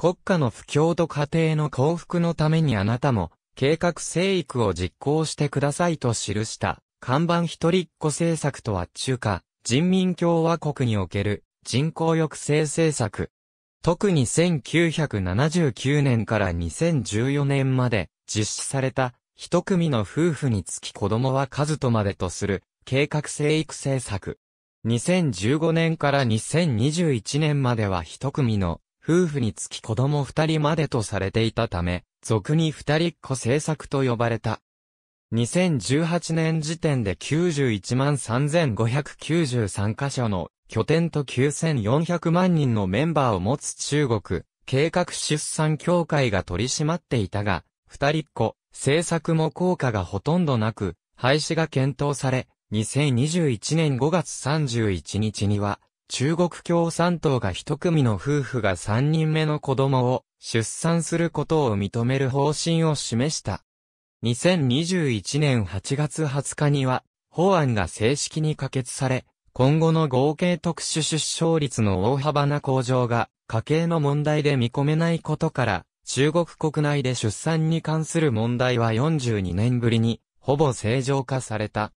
国家の不況と家庭の幸福のためにあなたも、計画生育を実行してくださいと記した、看板一人っ子政策とは中華、人民共和国における人口抑制政策。特に1979年から2014年まで実施された一組の夫婦につき子供は数とまでとする計画生育政策。2015年から2021年までは一組の夫婦につき子供二人までとされていたため、俗に二人っ子政策と呼ばれた。2018年時点で91万3593カ所の拠点と9400万人のメンバーを持つ中国、計画出産協会が取り締まっていたが、二人っ子、政策も効果がほとんどなく、廃止が検討され、2021年5月31日には、中国共産党が一組の夫婦が三人目の子供を出産することを認める方針を示した。2021年8月20日には、法案が正式に可決され、今後の合計特殊出生率の大幅な向上が、家計の問題で見込めないことから、中国国内で出産に関する問題は42年ぶりに、ほぼ正常化された。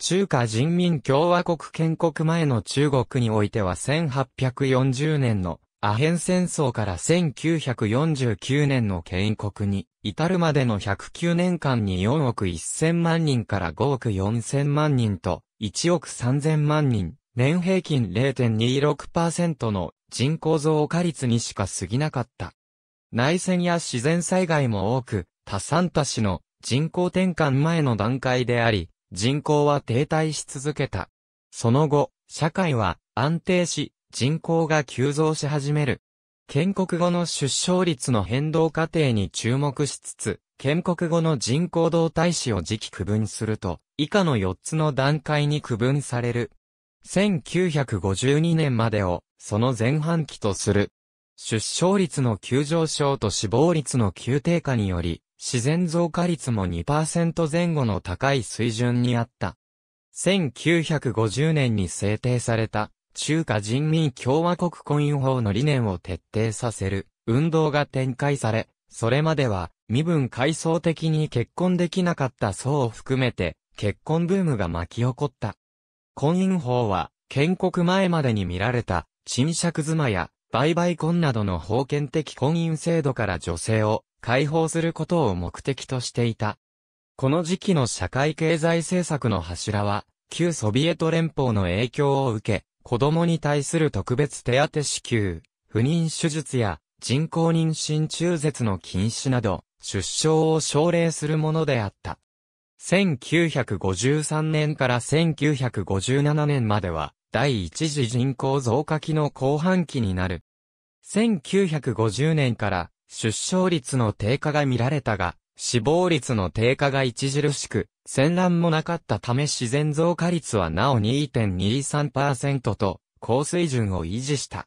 中華人民共和国建国前の中国においては1840年のアヘン戦争から1949年の建国に至るまでの109年間に4億1000万人から5億4000万人と1億3000万人、年平均0.26%の人口増加率にしか過ぎなかった。内戦や自然災害も多く、多産多死の人口転換前の段階であり、人口は停滞し続けた。その後、社会は安定し、人口が急増し始める。建国後の出生率の変動過程に注目しつつ、建国後の人口動態史を時期区分すると、以下の4つの段階に区分される。1952年までを、その前半期とする。出生率の急上昇と死亡率の急低下により、自然増加率も2%前後の高い水準にあった。1950年に制定された中華人民共和国婚姻法の理念を徹底させる運動が展開され、それまでは身分階層的に結婚できなかった層を含めて結婚ブームが巻き起こった。婚姻法は建国前までに見られた賃借妻や売買婚などの封建的婚姻制度から女性を解放することを目的としていた。この時期の社会経済政策の柱は、旧ソビエト連邦の影響を受け、子供に対する特別手当支給、不妊手術や人工妊娠中絶の禁止など、出生を奨励するものであった。1953年から1957年までは、第一次人口増加期の後半期になる。1950年から出生率の低下が見られたが、死亡率の低下が著しく、戦乱もなかったため自然増加率はなお2.23%と、高水準を維持した。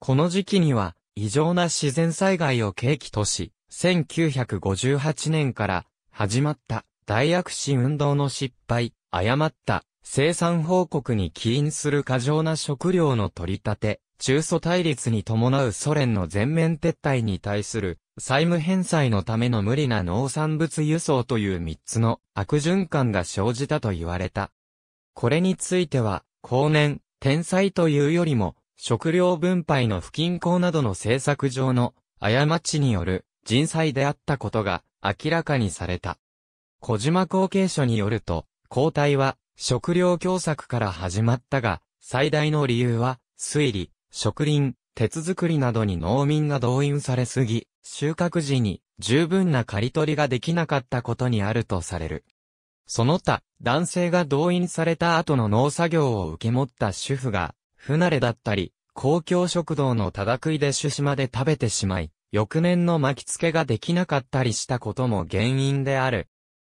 この時期には、異常な自然災害を契機とし、1958年から始まった大躍進運動の失敗、誤った生産報告に起因する過剰な食料の取り立て、中ソ対立に伴うソ連の全面撤退に対する債務返済のための無理な農産物輸送という三つの悪循環が生じたと言われた。これについては、後年、天災というよりも、食料分配の不均衡などの政策上の過ちによる人災であったことが明らかにされた。小島後継所によると、交代は食料共作から始まったが、最大の理由は、推理、植林、鉄作りなどに農民が動員されすぎ、収穫時に十分な刈り取りができなかったことにあるとされる。その他、男性が動員された後の農作業を受け持った主婦が、不慣れだったり、公共食堂のただ食いで種子まで食べてしまい、翌年の巻き付けができなかったりしたことも原因である。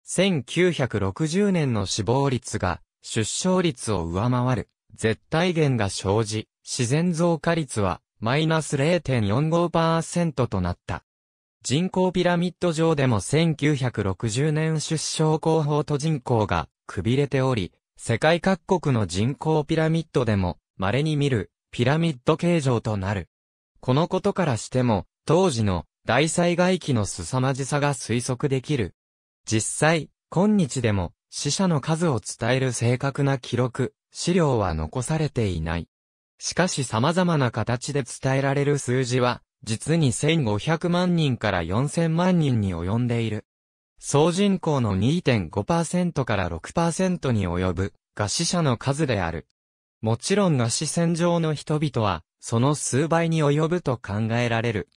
1960年の死亡率が、出生率を上回る、絶対減が生じ、自然増加率はマイナス0.45%となった。人口ピラミッド上でも1960年出生候補と人口がくびれており、世界各国の人口ピラミッドでも稀に見るピラミッド形状となる。このことからしても当時の大災害期の凄まじさが推測できる。実際、今日でも死者の数を伝える正確な記録、資料は残されていない。しかし様々な形で伝えられる数字は、実に1500万人から4000万人に及んでいる。総人口の2.5%から6%に及ぶ、餓死者の数である。もちろん餓死線上の人々は、その数倍に及ぶと考えられる。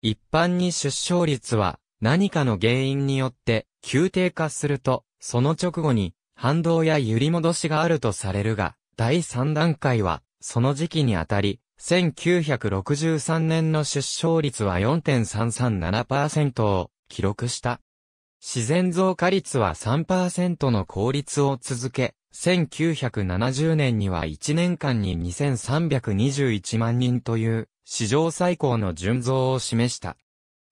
一般に出生率は、何かの原因によって、急低下すると、その直後に、反動や揺り戻しがあるとされるが、第3段階は、その時期にあたり、1963年の出生率は4.337%を記録した。自然増加率は3%の効率を続け、1970年には1年間に2321万人という史上最高の純増を示した。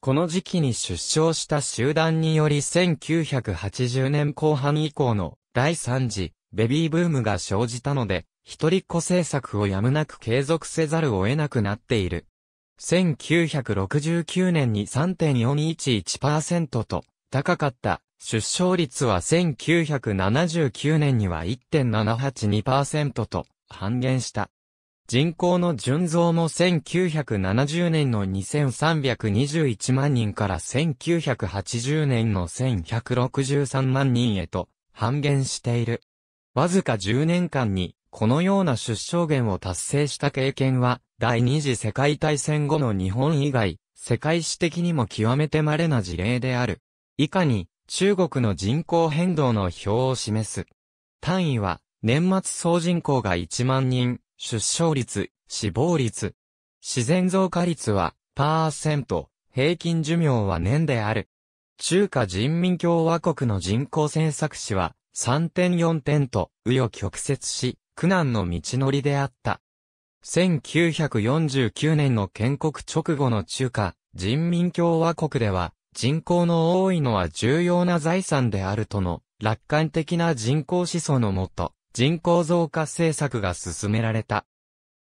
この時期に出生した集団により1980年後半以降の第3次ベビーブームが生じたので、一人っ子政策をやむなく継続せざるを得なくなっている。1969年に3.411%と高かった出生率は1979年には1.782%と半減した。人口の純増も1970年の2321万人から1980年の1163万人へと半減している。わずか10年間にこのような出生源を達成した経験は、第二次世界大戦後の日本以外、世界史的にも極めて稀な事例である。以下に、中国の人口変動の表を示す。単位は、年末総人口が1万人、出生率、死亡率。自然増加率は、パーセント、平均寿命は年である。中華人民共和国の人口政策史は、3.4点と、右を曲折し、苦難の道のりであった。1949年の建国直後の中華人民共和国では人口の多いのは重要な財産であるとの楽観的な人口思想のもと人口増加政策が進められた。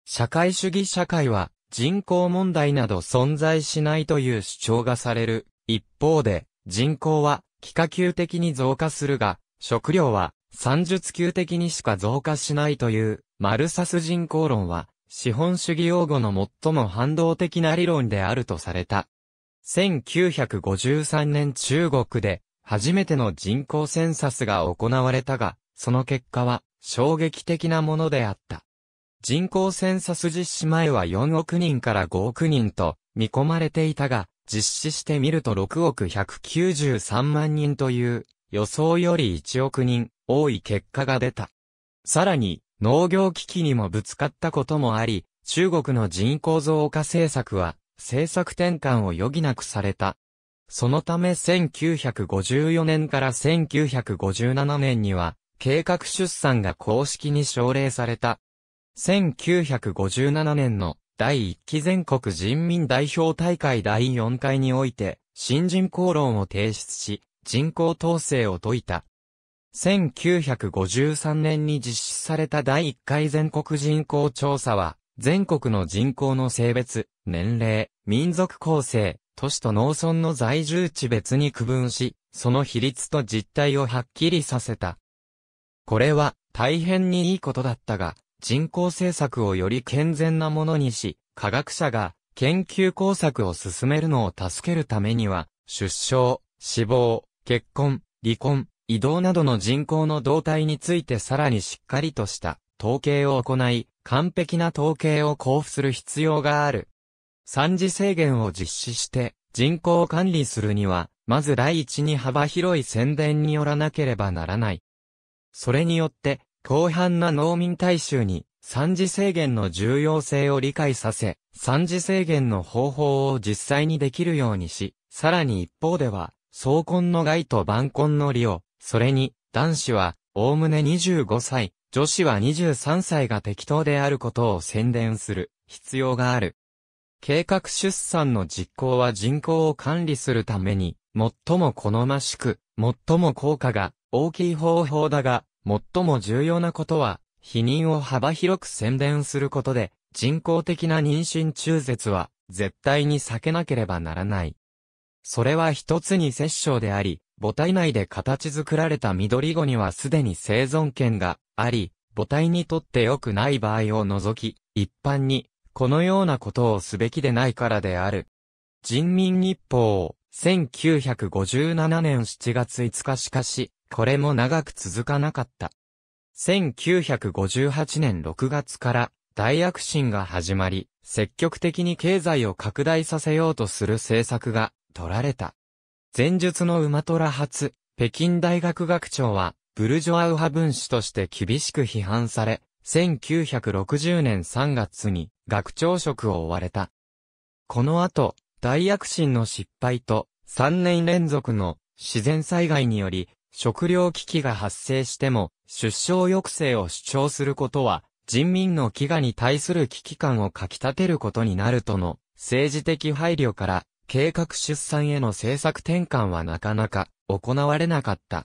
社会主義社会は人口問題など存在しないという主張がされる。一方で人口は幾何級的に増加するが食料は算術級的にしか増加しないという、マルサス人口論は、資本主義用語の最も反動的な理論であるとされた。1953年中国で、初めての人口センサスが行われたが、その結果は、衝撃的なものであった。人口センサス実施前は4億人から5億人と見込まれていたが、実施してみると6億193万人という予想より1億人多い結果が出た。さらに、農業危機にもぶつかったこともあり、中国の人口増加政策は、政策転換を余儀なくされた。そのため1954年から1957年には、計画出産が公式に奨励された。1957年の第1期全国人民代表大会第4回において、新人公論を提出し、人口統制を解いた。1953年に実施された第1回全国人口調査は、全国の人口の性別、年齢、民族構成、都市と農村の在住地別に区分し、その比率と実態をはっきりさせた。これは大変にいいことだったが、人口政策をより健全なものにし、科学者が研究工作を進めるのを助けるためには、出生、死亡、結婚、離婚、移動などの人口の動態についてさらにしっかりとした統計を行い、完璧な統計を交付する必要がある。三次制限を実施して人口を管理するには、まず第一に幅広い宣伝によらなければならない。それによって、広範な農民大衆に三次制限の重要性を理解させ、三次制限の方法を実際にできるようにし、さらに一方では、総根の害と晩根の利をそれに、男子は、おおむね25歳、女子は23歳が適当であることを宣伝する必要がある。計画出産の実行は人口を管理するために、最も好ましく、最も効果が大きい方法だが、最も重要なことは、否認を幅広く宣伝することで、人工的な妊娠中絶は絶対に避けなければならない。それは一つに殺生であり、母体内で形作られた緑子にはすでに生存権があり、母体にとって良くない場合を除き、一般に、このようなことをすべきでないからである。人民日報、1957年7月5日しかし、これも長く続かなかった。1958年6月から大躍進が始まり、積極的に経済を拡大させようとする政策が取られた。前述の馬虎初、北京大学学長は、ブルジョアウ派分子として厳しく批判され、1960年3月に学長職を追われた。この後、大躍進の失敗と、3年連続の自然災害により、食糧危機が発生しても、出生抑制を主張することは、人民の飢餓に対する危機感をかき立てることになるとの、政治的配慮から、計画出産への政策転換はなかなか行われなかった。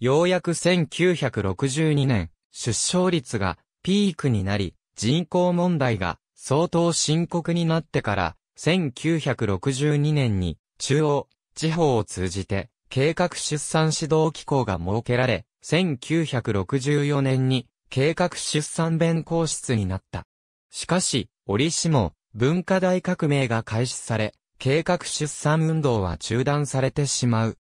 ようやく1962年、出生率がピークになり、人口問題が相当深刻になってから、1962年に中央、地方を通じて計画出産指導機構が設けられ、1964年に計画出産弁公室になった。しかし、折しも文化大革命が開始され、計画出産運動は中断されてしまう。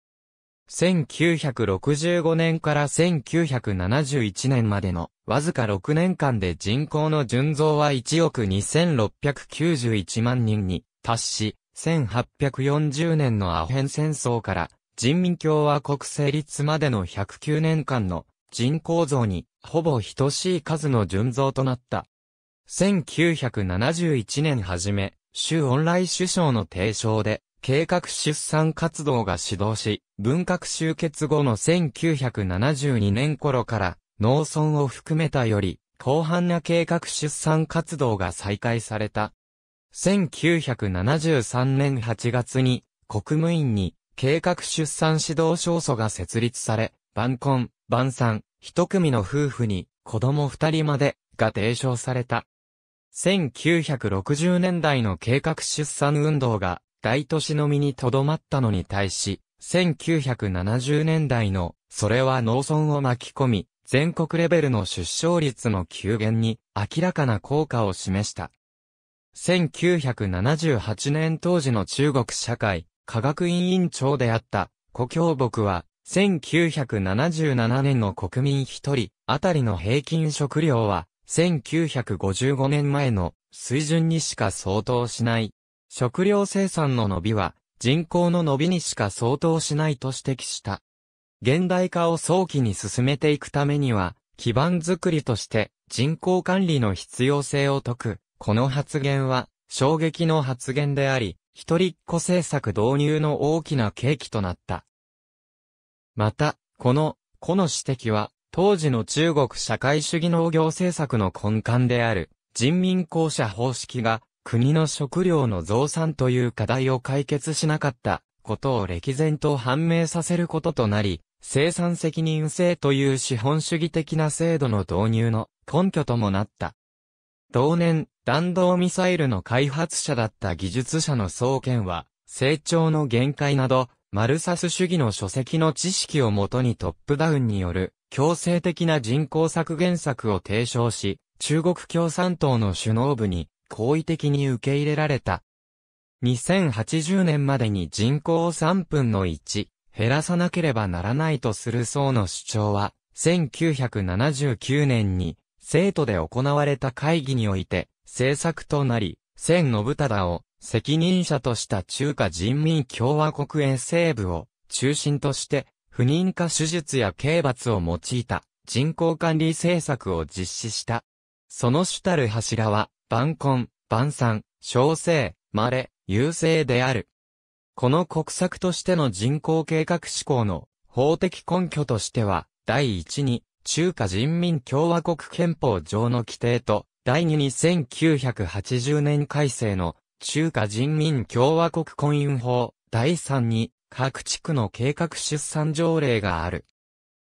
1965年から1971年までのわずか6年間で人口の純増は1億2691万人に達し、1840年のアヘン戦争から人民共和国成立までの109年間の人口増にほぼ等しい数の純増となった。1971年はじめ、ラ恩来首相の提唱で、計画出産活動が始動し、文革終結後の1972年頃から、農村を含めたより、広範な計画出産活動が再開された。1973年8月に、国務院に、計画出産指導証書が設立され、晩婚、晩産、一組の夫婦に、子供二人まで、が提唱された。1960年代の計画出産運動が大都市のみに留まったのに対し、1970年代のそれは農村を巻き込み、全国レベルの出生率の急減に明らかな効果を示した。1978年当時の中国社会科学院員長であった故郷僕は1977年の国民一人あたりの平均食料は1955年前の水準にしか相当しない。食料生産の伸びは人口の伸びにしか相当しないと指摘した。現代化を早期に進めていくためには、基盤づくりとして人口管理の必要性を説く。この発言は衝撃の発言であり、一人っ子政策導入の大きな契機となった。また、この、この指摘は、当時の中国社会主義農業政策の根幹である人民公社方式が国の食料の増産という課題を解決しなかったことを歴然と判明させることとなり、生産責任制という資本主義的な制度の導入の根拠ともなった。同年、弾道ミサイルの開発者だった技術者の総研は、成長の限界など、マルサス主義の書籍の知識をもとにトップダウンによる強制的な人口削減策を提唱し、中国共産党の首脳部に好意的に受け入れられた。2080年までに人口を3分の1減らさなければならないとする層の主張は、1979年に、生徒で行われた会議において、政策となり、千信忠を責任者とした中華人民共和国衛政部を中心として不妊化手術や刑罰を用いた人口管理政策を実施した。その主たる柱は、晩婚、晩産、小生、まれ、優勢である。この国策としての人口計画志向の法的根拠としては、第1に、中華人民共和国憲法上の規定と、第2に1980年改正の中華人民共和国婚姻法、第3に各地区の計画出産条例がある。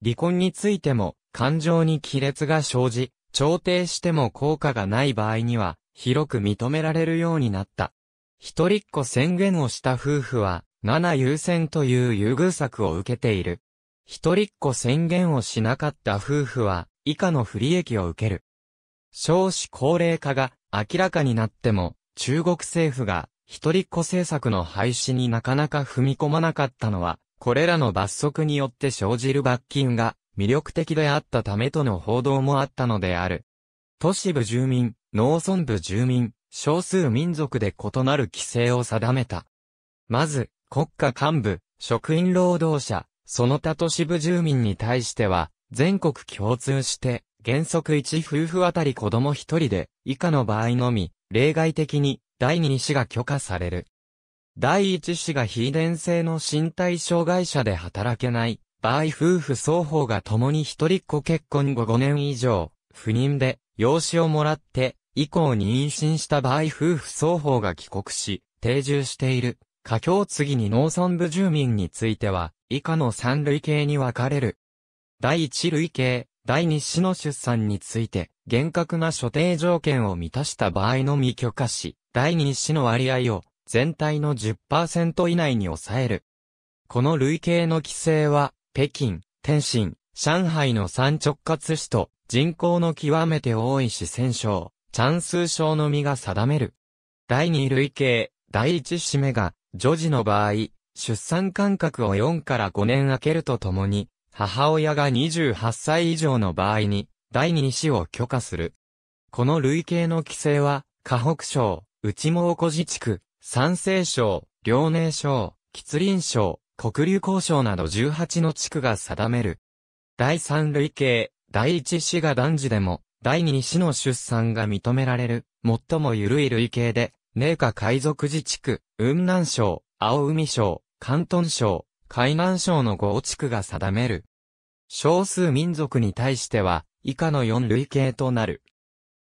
離婚についても、感情に亀裂が生じ、調停しても効果がない場合には、広く認められるようになった。一人っ子宣言をした夫婦は、7優先という優遇策を受けている。一人っ子宣言をしなかった夫婦は、以下の不利益を受ける。少子高齢化が明らかになっても、中国政府が一人っ子政策の廃止になかなか踏み込まなかったのは、これらの罰則によって生じる罰金が魅力的であったためとの報道もあったのである。都市部住民、農村部住民、少数民族で異なる規制を定めた。まず、国家幹部、職員労働者、その他都市部住民に対しては、全国共通して、原則一夫婦あたり子供一人で、以下の場合のみ、例外的に、第二子が許可される。第一子が非伝性の身体障害者で働けない場合夫婦双方が共に一人っ子結婚後5年以上、不妊で養子をもらって以降に妊娠した場合夫婦双方が帰国し、定住している。家境次に農村部住民については、以下の三類型に分かれる。第一類型、第二子の出産について、厳格な所定条件を満たした場合のみ許可し、第2子の割合を全体の10%以内に抑える。この類型の規制は、北京、天津、上海の三直轄市と人口の極めて多い四川省、チャンスー省のみが定める。第2類型、第1子目が、女児の場合、出産間隔を4から5年空けるとともに、母親が28歳以上の場合に、第2子を許可する。この類型の規制は、河北省、内蒙古自治区、山西省、遼寧省、吉林省、黒竜江省など18の地区が定める。第3類型、第1子が男児でも、第2子の出産が認められる、最も緩い類型で、寧夏海賊自治区、雲南省、青海省、関東省、海南省の5地区が定める。少数民族に対しては、以下の4類型となる。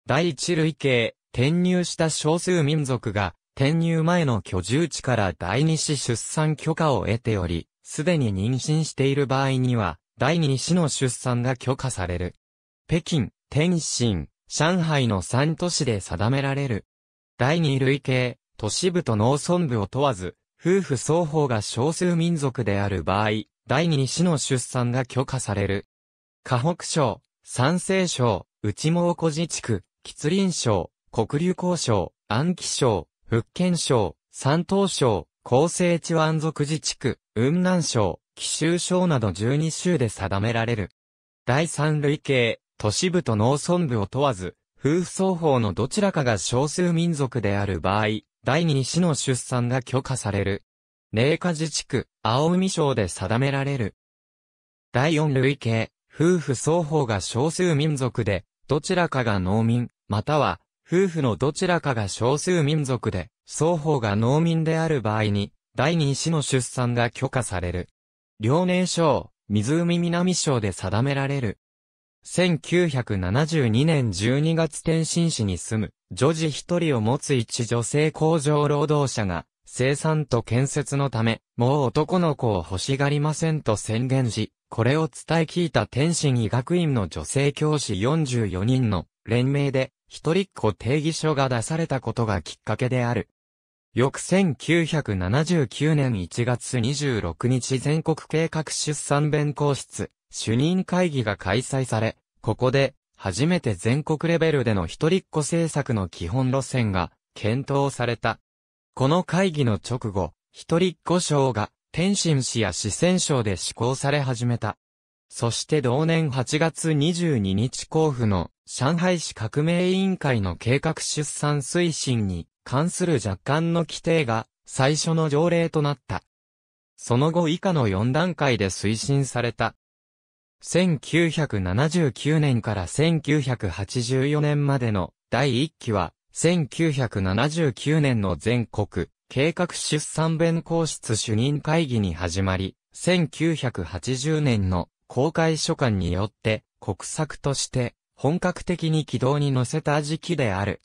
第1類型、転入した少数民族が、転入前の居住地から第二子出産許可を得ており、すでに妊娠している場合には、第二子の出産が許可される。北京、天津、上海の3都市で定められる。第二類型、都市部と農村部を問わず、夫婦双方が少数民族である場合、第二子の出産が許可される。河北省、山西省、内蒙古自治区、吉林省、黒竜江省、安徽省、福建省、山東省、厚生地湾族自治区、雲南省、紀州省など12州で定められる。第三類型、都市部と農村部を問わず、夫婦双方のどちらかが少数民族である場合、第二子の出産が許可される。寧夏自治区、青海省で定められる。第四類型、夫婦双方が少数民族で、どちらかが農民、または夫婦のどちらかが少数民族で、双方が農民である場合に、第二子の出産が許可される。遼寧省、湖南省で定められる。1972年12月天津市に住む、女児一人を持つ一女性工場労働者が、生産と建設のため、もう男の子を欲しがりませんと宣言し、これを伝え聞いた天津医学院の女性教師44人の連名で、一人っ子定義書が出されたことがきっかけである。翌1979年1月26日全国計画出産弁公室主任会議が開催され、ここで初めて全国レベルでの一人っ子政策の基本路線が検討された。この会議の直後、一人っ子賞が天津市や四川省で施行され始めた。そして同年8月22日交付の上海市革命委員会の計画出産推進に関する若干の規定が最初の条例となった。その後以下の4段階で推進された。1979年から1984年までの第1期は、1979年の全国計画出産弁公室主任会議に始まり、1980年の公開書簡によって国策として本格的に軌道に乗せた時期である。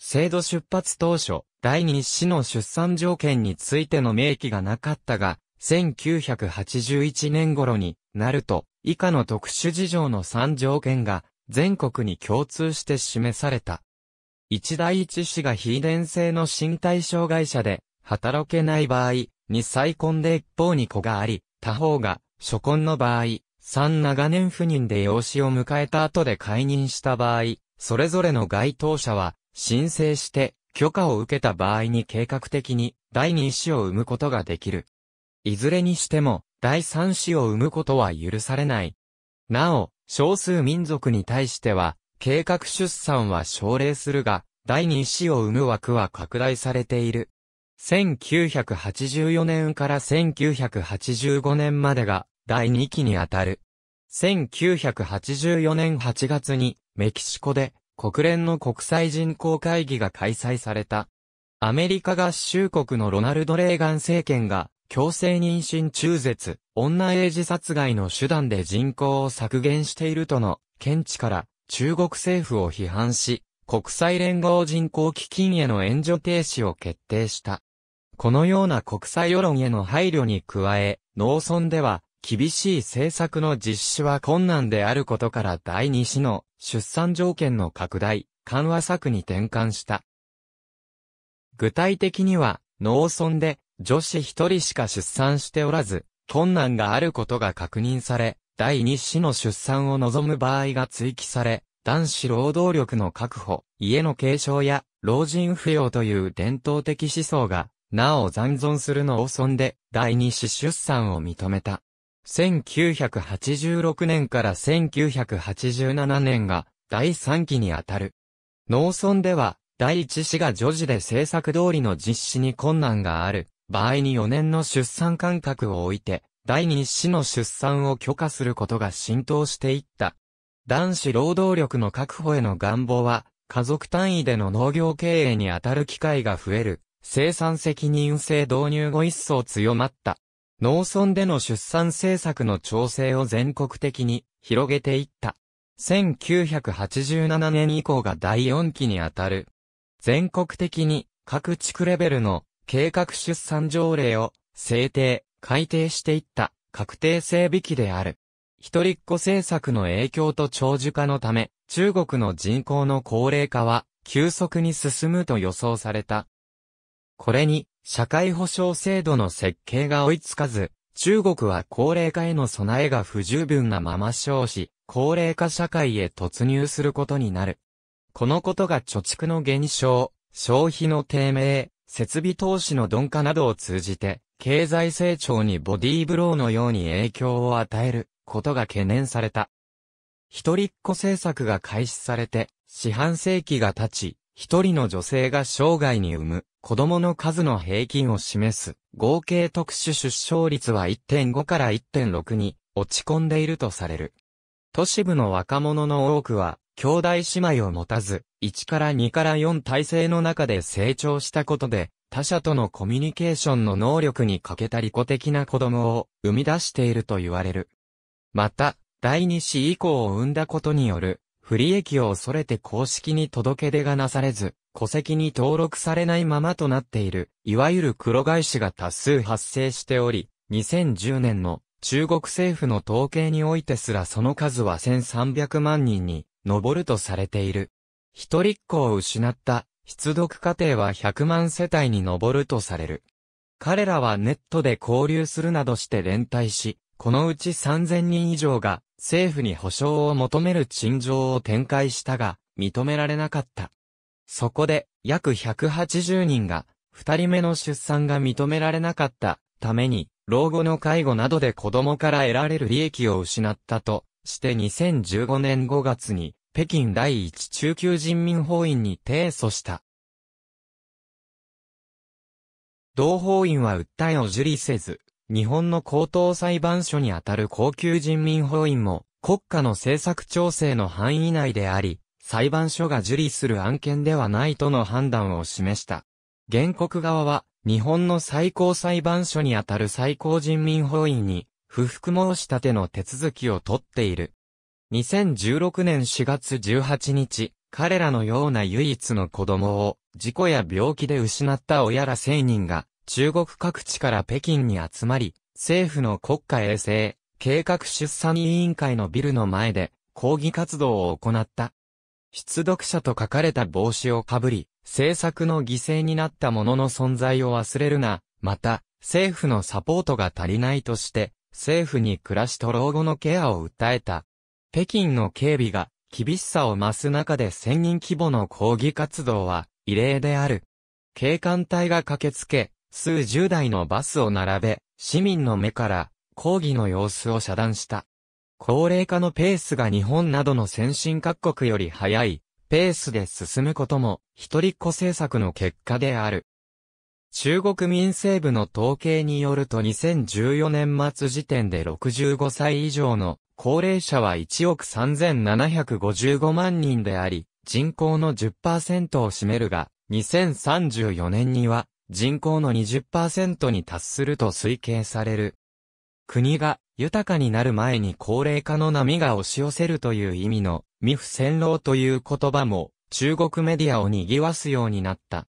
制度出発当初、第二子の出産条件についての明記がなかったが、1981年頃になると、以下の特殊事情の3条件が全国に共通して示された。一第一子が非伝性の身体障害者で、働けない場合、に再婚で一方に子があり、他方が、初婚の場合、三長年不妊で養子を迎えた後で解任した場合、それぞれの該当者は申請して許可を受けた場合に計画的に第二子を産むことができる。いずれにしても第三子を産むことは許されない。なお、少数民族に対しては、計画出産は奨励するが、第二子を産む枠は拡大されている。1984年から1985年までが第2期にあたる。1984年8月にメキシコで国連の国際人口会議が開催された。アメリカ合衆国のロナルド・レーガン政権が強制妊娠中絶、女英児殺害の手段で人口を削減しているとの見地から中国政府を批判し、国際連合人口基金への援助停止を決定した。このような国際世論への配慮に加え、農村では厳しい政策の実施は困難であることから第2子の出産条件の拡大、緩和策に転換した。具体的には、農村で女子一人しか出産しておらず、困難があることが確認され、第2子の出産を望む場合が追記され、男子労働力の確保、家の継承や老人扶養という伝統的思想が、なお残存する農村で第2子出産を認めた。1986年から1987年が第3期にあたる。農村では、第1子が女児で政策通りの実施に困難がある場合に4年の出産間隔を置いて、第2子の出産を許可することが浸透していった。男子労働力の確保への願望は、家族単位での農業経営にあたる機会が増える、生産責任制導入後一層強まった。農村での出産政策の調整を全国的に広げていった。1987年以降が第4期にあたる。全国的に各地区レベルの計画出産条例を制定、改定していった確定整備期である。一人っ子政策の影響と長寿化のため、中国の人口の高齢化は急速に進むと予想された。これに、社会保障制度の設計が追いつかず、中国は高齢化への備えが不十分なまま少し、高齢化社会へ突入することになる。このことが貯蓄の減少、消費の低迷、設備投資の鈍化などを通じて、経済成長にボディーブローのように影響を与えることが懸念された。一人っ子政策が開始されて、四半世紀が経ち、一人の女性が生涯に産む子供の数の平均を示す合計特殊出生率は1.5から1.6に落ち込んでいるとされる。都市部の若者の多くは兄弟姉妹を持たず、1から2から4体制の中で成長したことで、他者とのコミュニケーションの能力に欠けた利己的な子供を生み出していると言われる。また、第2子以降を生んだことによる不利益を恐れて公式に届け出がなされず、戸籍に登録されないままとなっている、いわゆる黒返しが多数発生しており、2010年の中国政府の統計においてすらその数は1300万人に上るとされている。一人っ子を失った出読家庭は100万世帯に上るとされる。彼らはネットで交流するなどして連帯し、このうち3000人以上が政府に保障を求める陳情を展開したが、認められなかった。そこで、約180人が、二人目の出産が認められなかったために、老後の介護などで子供から得られる利益を失ったとして2015年5月に北京第一中級人民法院に提訴した。同法院は訴えを受理せず、日本の高等裁判所にあたる高級人民法院も、国家の政策調整の範囲内であり、裁判所が受理する案件ではないとの判断を示した。原告側は、日本の最高裁判所にあたる最高人民法院に、不服申し立ての手続きを取っている。2016年4月18日、彼らのような唯一の子供を、事故や病気で失った親ら1000人が、中国各地から北京に集まり、政府の国家衛生、計画出産委員会のビルの前で、抗議活動を行った。出読者と書かれた帽子をかぶり、政策の犠牲になった者の存在を忘れるな、また、政府のサポートが足りないとして、政府に暮らしと老後のケアを訴えた。北京の警備が厳しさを増す中で1000人規模の抗議活動は異例である。警官隊が駆けつけ、数十台のバスを並べ、市民の目から抗議の様子を遮断した。高齢化のペースが日本などの先進各国より早いペースで進むことも一人っ子政策の結果である。中国民政部の統計によると2014年末時点で65歳以上の高齢者は1億3755万人であり、人口の10%を占めるが、2034年には人口の20%に達すると推計される。国が豊かになる前に高齢化の波が押し寄せるという意味の未不戦老という言葉も中国メディアを賑わすようになった。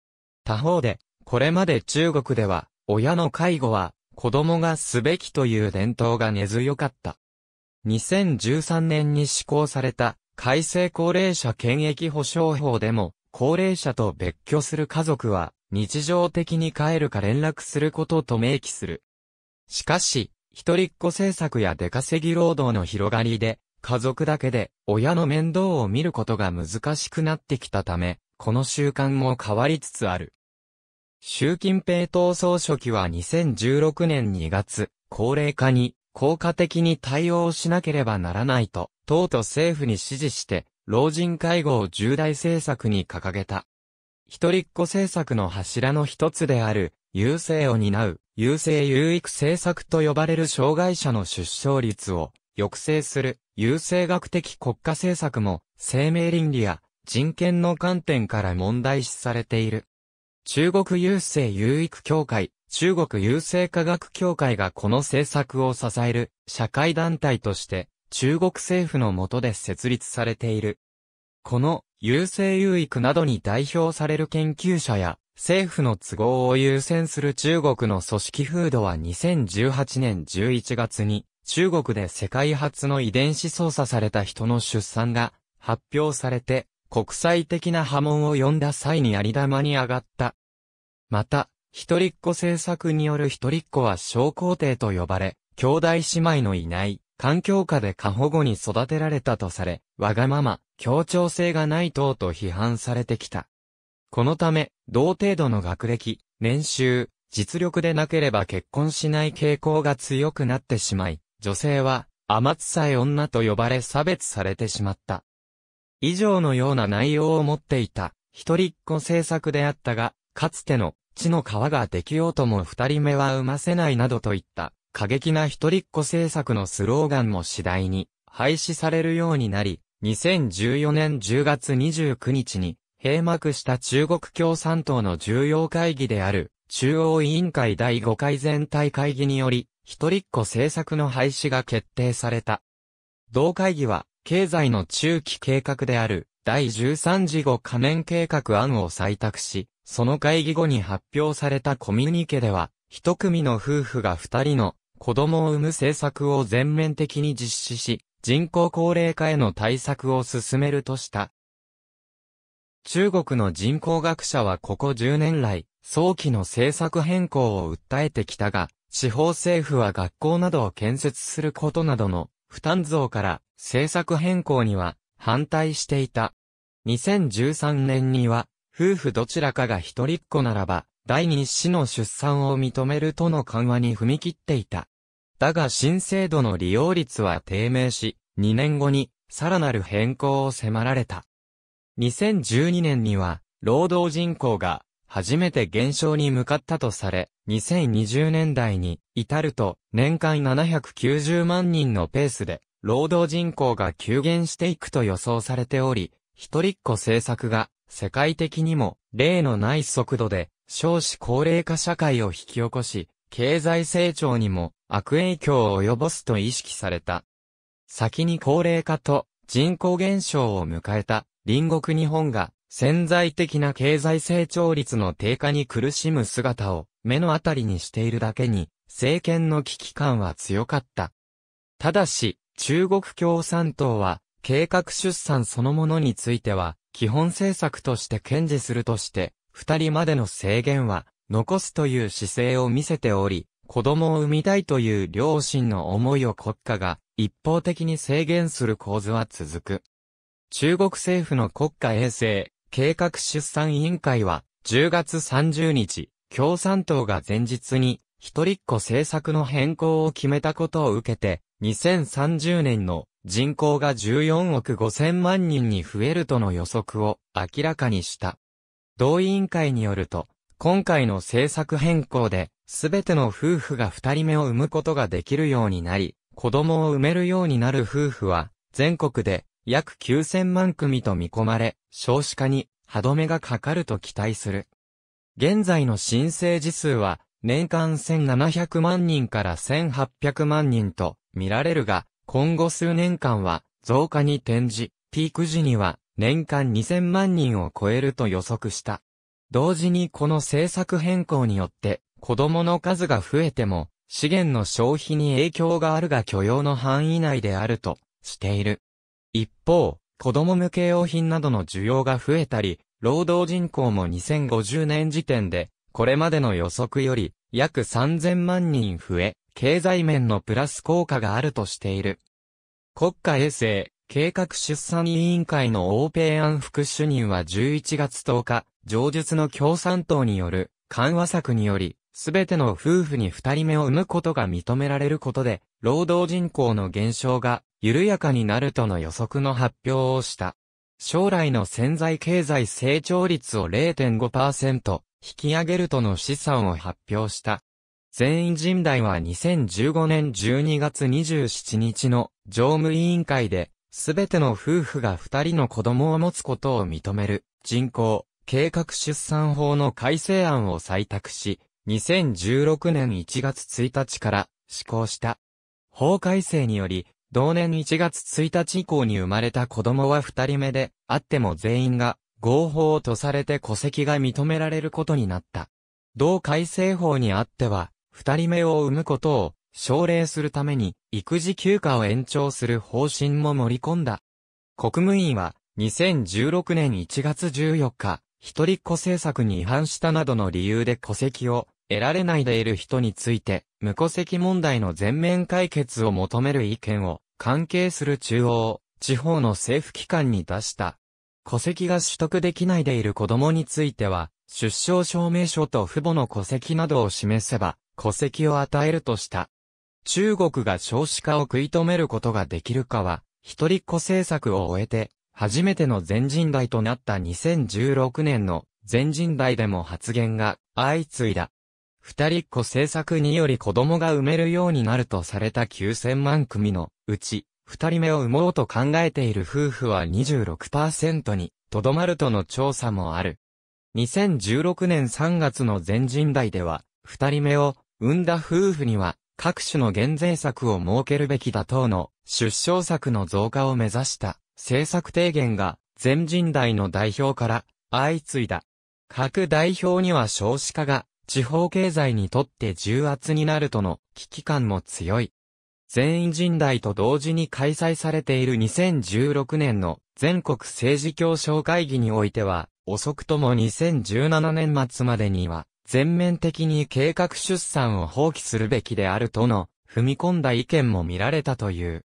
他方で、これまで中国では親の介護は子供がすべきという伝統が根強かった。2013年に施行された改正高齢者権益保障法でも高齢者と別居する家族は日常的に帰るか連絡することと明記する。しかし、一人っ子政策や出稼ぎ労働の広がりで、家族だけで親の面倒を見ることが難しくなってきたため、この習慣も変わりつつある。習近平党総書記は2016年2月、高齢化に効果的に対応しなければならないと、党と政府に指示して、老人介護を重大政策に掲げた。一人っ子政策の柱の一つである、優勢を担う、優勢優育政策と呼ばれる障害者の出生率を抑制する、優勢学的国家政策も、生命倫理や人権の観点から問題視されている。中国優勢優育協会、中国優勢科学協会がこの政策を支える社会団体として中国政府の下で設立されている。この優生優育などに代表される研究者や、政府の都合を優先する中国の組織風土は2018年11月に、中国で世界初の遺伝子操作された人の出産が発表されて、国際的な波紋を呼んだ際に有玉に上がった。また、一人っ子政策による一人っ子は小皇帝と呼ばれ、兄弟姉妹のいない環境下で過保護に育てられたとされ、わがまま、協調性がない等と批判されてきた。このため、同程度の学歴、年収、実力でなければ結婚しない傾向が強くなってしまい、女性は、甘つさえ女と呼ばれ差別されてしまった。以上のような内容を持っていた、一人っ子政策であったが、かつての、地の川ができようとも二人目は産ませないなどといった、過激な一人っ子政策のスローガンも次第に廃止されるようになり、2014年10月29日に閉幕した中国共産党の重要会議である中央委員会第5回全体会議により、一人っ子政策の廃止が決定された。同会議は、経済の中期計画である第13次後仮面計画案を採択し、その会議後に発表されたコミュニケでは、一組の夫婦が二人の子供を産む政策を全面的に実施し、人口高齢化への対策を進めるとした。中国の人口学者はここ10年来、早期の政策変更を訴えてきたが、地方政府は学校などを建設することなどの負担増から政策変更には反対していた。2013年には、夫婦どちらかが一人っ子ならば、第二子の出産を認めるとの緩和に踏み切っていた。だが新制度の利用率は低迷し、2年後にさらなる変更を迫られた。2012年には、労働人口が初めて減少に向かったとされ、2020年代に至ると年間790万人のペースで労働人口が急減していくと予想されており、一人っ子政策が世界的にも例のない速度で少子高齢化社会を引き起こし、経済成長にも悪影響を及ぼすと意識された。先に高齢化と人口減少を迎えた隣国日本が潜在的な経済成長率の低下に苦しむ姿を目の当たりにしているだけに政権の危機感は強かった。ただし、中国共産党は計画出産そのものについては基本政策として堅持するとして、二人までの制限は残すという姿勢を見せており、子供を産みたいという両親の思いを国家が一方的に制限する構図は続く。中国政府の国家衛生計画出産委員会は10月30日、共産党が前日に一人っ子政策の変更を決めたことを受けて、2030年の人口が14億5000万人に増えるとの予測を明らかにした。同委員会によると、今回の政策変更で、すべての夫婦が二人目を産むことができるようになり、子供を産めるようになる夫婦は、全国で約9000万組と見込まれ、少子化に歯止めがかかると期待する。現在の申請時数は、年間1700万人から1800万人と見られるが、今後数年間は増加に転じ、ピーク時には年間2000万人を超えると予測した。同時にこの政策変更によって、子供の数が増えても、資源の消費に影響があるが許容の範囲内であるとしている。一方、子供向け用品などの需要が増えたり、労働人口も2050年時点で、これまでの予測より約3000万人増え、経済面のプラス効果があるとしている。国家衛生計画出産委員会の欧米安副主任は11月10日、上述の共産党による緩和策により、すべての夫婦に二人目を産むことが認められることで、労働人口の減少が緩やかになるとの予測の発表をした。将来の潜在経済成長率を0.5%引き上げるとの試算を発表した。全員人代は2015年12月27日の常務委員会で、すべての夫婦が二人の子供を持つことを認める人口計画出産法の改正案を採択し、2016年1月1日から施行した。法改正により、同年1月1日以降に生まれた子供は二人目で、あっても全員が合法とされて戸籍が認められることになった。同改正法にあっては、二人目を産むことを奨励するために育児休暇を延長する方針も盛り込んだ。国務院は2016年1月14日、一人っ子政策に違反したなどの理由で戸籍を得られないでいる人について、無戸籍問題の全面解決を求める意見を関係する中央、地方の政府機関に出した。戸籍が取得できないでいる子供については、出生証明書と父母の戸籍などを示せば、戸籍を与えるとした。中国が少子化を食い止めることができるかは、一人っ子政策を終えて、初めての全人代となった2016年の全人代でも発言が相次いだ。二人っ子政策により子供が産めるようになるとされた9000万組のうち、二人目を産もうと考えている夫婦は26%にとどまるとの調査もある。2016年3月の全人代では、二人目を産んだ夫婦には各種の減税策を設けるべきだ等の出生策の増加を目指した政策提言が全人代の代表から相次いだ。各代表には少子化が地方経済にとって重圧になるとの危機感も強い。全員人代と同時に開催されている2016年の全国政治協商会議においては、遅くとも2017年末までには、全面的に計画出産を放棄するべきであるとの、踏み込んだ意見も見られたという。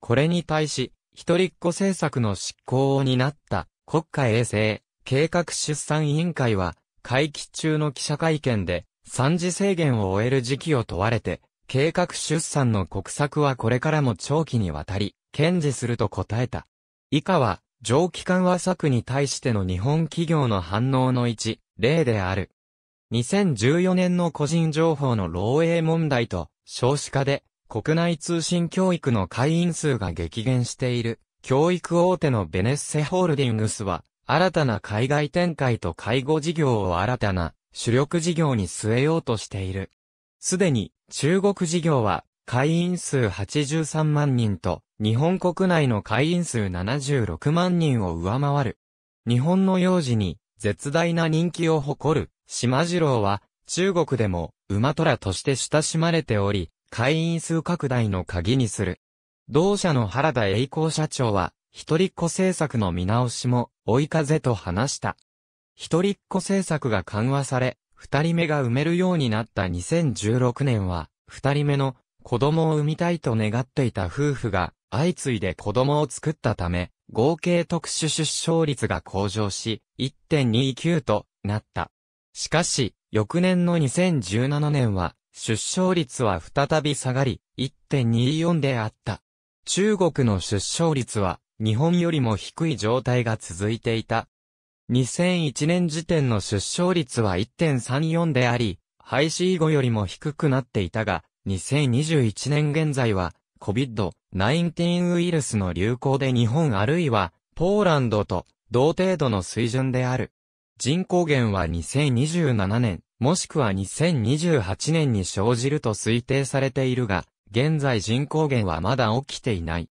これに対し、一人っ子政策の執行を担った国家衛生計画出産委員会は会期中の記者会見で三次制限を終える時期を問われて計画出産の国策はこれからも長期にわたり堅持すると答えた。以下は上期間は策に対しての日本企業の反応の一例である。2014年の個人情報の漏洩問題と少子化で国内通信教育の会員数が激減している、教育大手のベネッセホールディングスは、新たな海外展開と介護事業を新たな主力事業に据えようとしている。すでに中国事業は会員数83万人と日本国内の会員数76万人を上回る。日本の幼児に絶大な人気を誇る島次郎は中国でも馬虎として親しまれており、会員数拡大の鍵にする。同社の原田栄光社長は、一人っ子政策の見直しも追い風と話した。一人っ子政策が緩和され、二人目が埋めるようになった2016年は、二人目の子供を産みたいと願っていた夫婦が相次いで子供を作ったため、合計特殊出生率が向上し、1.29となった。しかし、翌年の2017年は、出生率は再び下がり、1.24であった。中国の出生率は、日本よりも低い状態が続いていた。2001年時点の出生率は1.34であり、廃止以後よりも低くなっていたが、2021年現在は、COVID-19 ウイルスの流行で日本あるいは、ポーランドと同程度の水準である。人口減は2027年、もしくは2028年に生じると推定されているが、現在人口減はまだ起きていない。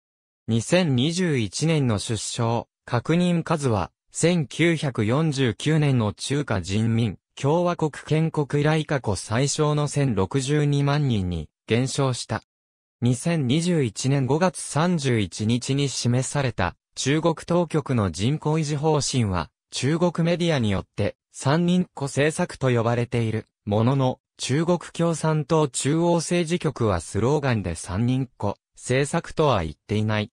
2021年の出生、確認数は、1949年の中華人民、共和国建国以来過去最小の1062万人に減少した。2021年5月31日に示された中国当局の人口維持方針は中国メディアによって三人子政策と呼ばれているものの、中国共産党中央政治局はスローガンで三人子政策とは言っていない。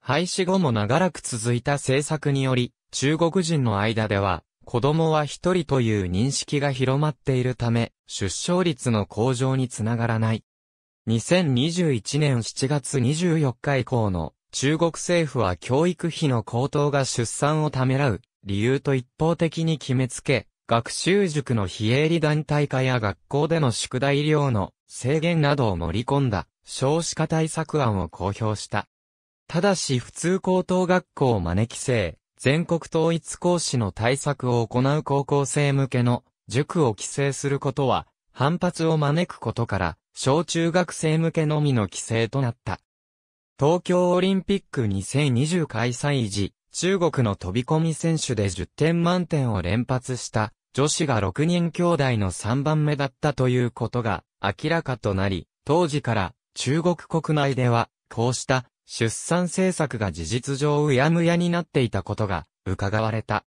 廃止後も長らく続いた政策により、中国人の間では、子供は一人という認識が広まっているため、出生率の向上につながらない。2021年7月24日以降の中国政府は教育費の高騰が出産をためらう理由と一方的に決めつけ、学習塾の非営利団体化や学校での宿題量の制限などを盛り込んだ少子化対策案を公表した。ただし普通高等学校を招き生、全国統一講師の対策を行う高校生向けの塾を規制することは反発を招くことから小中学生向けのみの規制となった。東京オリンピック2020開催時、中国の飛び込み選手で10点満点を連発した女子が6人兄弟の3番目だったということが明らかとなり、当時から中国国内ではこうした出産政策が事実上うやむやになっていたことが伺われた。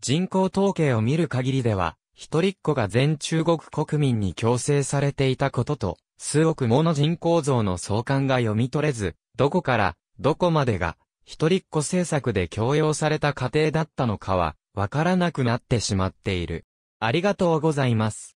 人口統計を見る限りでは、一人っ子が全中国国民に強制されていたことと、数億もの人口増の相関が読み取れず、どこから、どこまでが一人っ子政策で強要された過程だったのかは、わからなくなってしまっている。ありがとうございます。